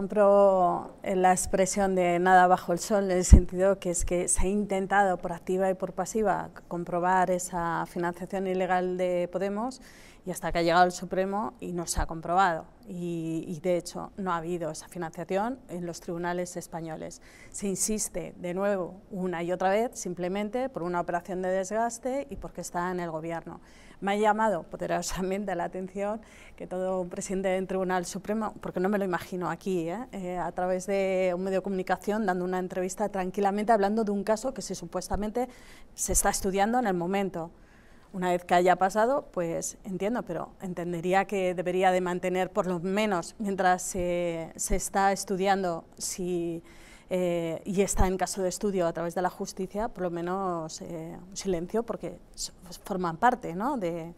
Compro la expresión de nada bajo el sol, en el sentido que es que se ha intentado por activa y por pasiva comprobar esa financiación ilegal de Podemos y hasta que ha llegado el Supremo y no se ha comprobado. Y, de hecho no ha habido esa financiación en los tribunales españoles. Se insiste de nuevo una y otra vez simplemente por una operación de desgaste y porque está en el gobierno. Me ha llamado poderosamente la atención que todo presidente del Tribunal Supremo, porque no me lo imagino aquí eh, a través de un medio de comunicación, dando una entrevista tranquilamente, hablando de un caso que se, supuestamente se está estudiando en el momento. Una vez que haya pasado, pues entiendo, pero entendería que debería de mantener, por lo menos mientras se, está estudiando, si, eh, y está en caso de estudio a través de la justicia, por lo menos eh, un silencio, porque forman parte ¿no? de,